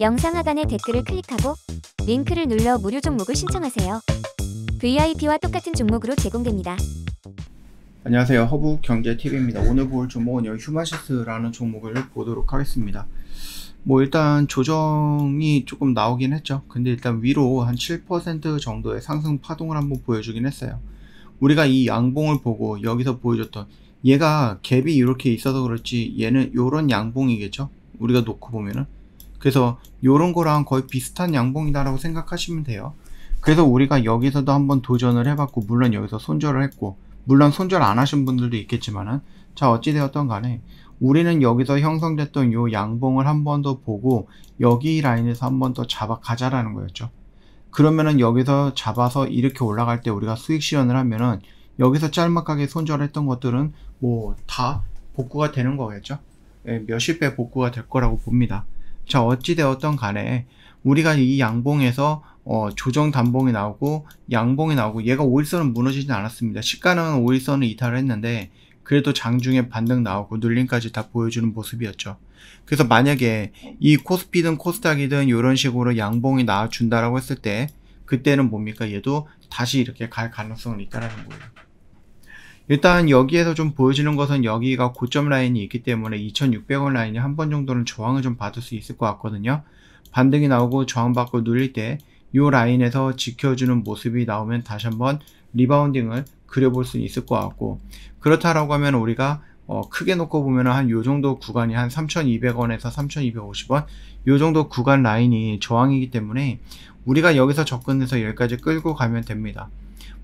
영상 하단의 댓글을 클릭하고 링크를 눌러 무료 종목을 신청하세요. VIP와 똑같은 종목으로 제공됩니다. 안녕하세요. 허브 경제 TV입니다. 오늘 볼종목은 휴마시스라는 종목을 보도록 하겠습니다. 뭐 일단 조정이 조금 나오긴 했죠. 근데 일단 위로 한 7% 정도의 상승 파동을 한번 보여주긴 했어요. 우리가 이 양봉을 보고 여기서 보여줬던 얘가 갭이 이렇게 있어서 그렇지 얘는 요런 양봉이겠죠. 우리가 놓고 보면은 그래서 이런 거랑 거의 비슷한 양봉이다라고 생각하시면 돼요. 그래서 우리가 여기서도 한번 도전을 해봤고 물론 여기서 손절을 했고 물론 손절 안 하신 분들도 있겠지만은 자 어찌되었던 간에 우리는 여기서 형성됐던 요 양봉을 한번 더 보고 여기 라인에서 한번 더 잡아가자라는 거였죠. 그러면은 여기서 잡아서 이렇게 올라갈 때 우리가 수익 실현을 하면은 여기서 짤막하게 손절했던 것들은 뭐 다 복구가 되는 거겠죠. 예, 몇십 배 복구가 될 거라고 봅니다. 자 어찌되었던 간에 우리가 이 양봉에서 어, 조정 단봉이 나오고 양봉이 나오고 얘가 5일선은 무너지진 않았습니다. 시가는 5일선을 이탈했는데 을 그래도 장중에 반등 나오고 눌림까지 다 보여주는 모습이었죠. 그래서 만약에 이 코스피든 코스닥이든 이런 식으로 양봉이 나와준다라고 했을 때 그때는 뭡니까? 얘도 다시 이렇게 갈 가능성은 있다라는 거예요. 일단 여기에서 좀 보여지는 것은 여기가 고점 라인이 있기 때문에 2600원 라인이 한 번 정도는 저항을 좀 받을 수 있을 것 같거든요. 반등이 나오고 저항받고 눌릴 때 이 라인에서 지켜주는 모습이 나오면 다시 한번 리바운딩을 그려볼 수 있을 것 같고 그렇다라고 하면 우리가 어, 크게 놓고 보면 한요 정도 구간이 한 3,200원에서 3,250원 요 정도 구간 라인이 저항이기 때문에 우리가 여기서 접근해서 여기까지 끌고 가면 됩니다.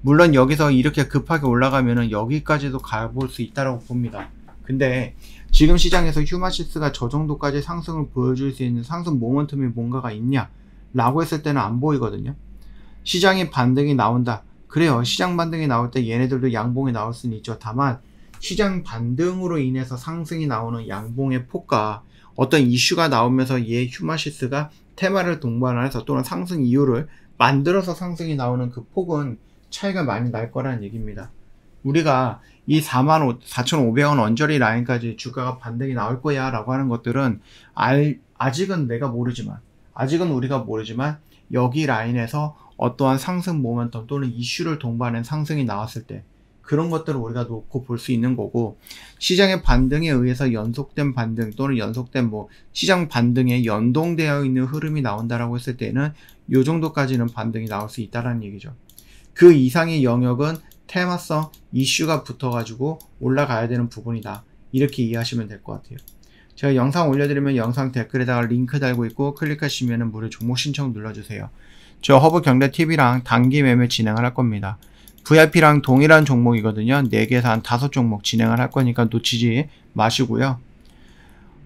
물론 여기서 이렇게 급하게 올라가면은 여기까지도 가볼 수 있다라고 봅니다. 근데 지금 시장에서 휴마시스가 저 정도까지 상승을 보여줄 수 있는 상승 모멘텀이 뭔가가 있냐? 라고 했을 때는 안 보이거든요. 시장이 반등이 나온다. 그래요. 시장 반등이 나올 때 얘네들도 양봉이 나올 수는 있죠. 다만 시장 반등으로 인해서 상승이 나오는 양봉의 폭과 어떤 이슈가 나오면서 얘 휴마시스가 테마를 동반해서 또는 상승 이유를 만들어서 상승이 나오는 그 폭은 차이가 많이 날 거라는 얘기입니다. 우리가 이4 4,500원 언저리 라인까지 주가가 반등이 나올 거야 라고 하는 것들은 알, 아직은 내가 모르지만 아직은 우리가 모르지만 여기 라인에서 어떠한 상승 모멘텀 또는 이슈를 동반한 상승이 나왔을 때 그런 것들을 우리가 놓고 볼 수 있는 거고 시장의 반등에 의해서 연속된 반등 또는 연속된 뭐 시장 반등에 연동되어 있는 흐름이 나온다라고 했을 때는 요 정도까지는 반등이 나올 수 있다라는 얘기죠. 그 이상의 영역은 테마성 이슈가 붙어가지고 올라가야 되는 부분이다. 이렇게 이해하시면 될 것 같아요. 제가 영상 올려드리면 영상 댓글에다가 링크 달고 있고 클릭하시면 무료 종목 신청 눌러주세요. 저 허브 경제 t v 랑 단기 매매 진행을 할 겁니다. VIP랑 동일한 종목이거든요. 4개에서 한 5종목 진행을 할 거니까 놓치지 마시고요.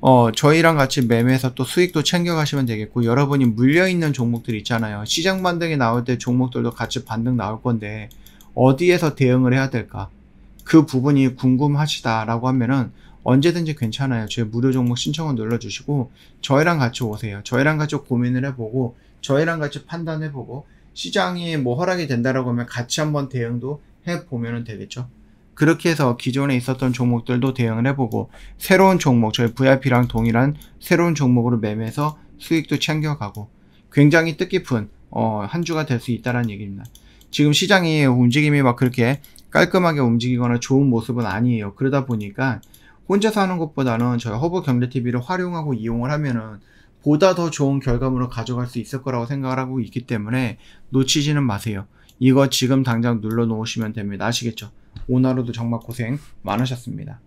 어, 저희랑 같이 매매해서 또 수익도 챙겨가시면 되겠고, 여러분이 물려있는 종목들 있잖아요. 시장 반등이 나올 때 종목들도 같이 반등 나올 건데, 어디에서 대응을 해야 될까? 그 부분이 궁금하시다라고 하면은 언제든지 괜찮아요. 제 무료 종목 신청을 눌러주시고, 저희랑 같이 오세요. 저희랑 같이 고민을 해보고, 저희랑 같이 판단해보고, 시장이 뭐 허락이 된다라고 하면 같이 한번 대응도 해보면 되겠죠. 그렇게 해서 기존에 있었던 종목들도 대응을 해보고 새로운 종목 저희 VIP랑 동일한 새로운 종목으로 매매해서 수익도 챙겨가고 굉장히 뜻깊은 어, 한 주가 될 수 있다라는 얘기입니다. 지금 시장이 움직임이 막 그렇게 깔끔하게 움직이거나 좋은 모습은 아니에요. 그러다 보니까 혼자서 하는 것보다는 저희 허브 경제 TV를 활용하고 이용을 하면은 보다 더 좋은 결과물을 가져갈 수 있을 거라고 생각을 하고 있기 때문에 놓치지는 마세요. 이거 지금 당장 눌러 놓으시면 됩니다. 아시겠죠? 오나로도 정말 고생 많으셨습니다.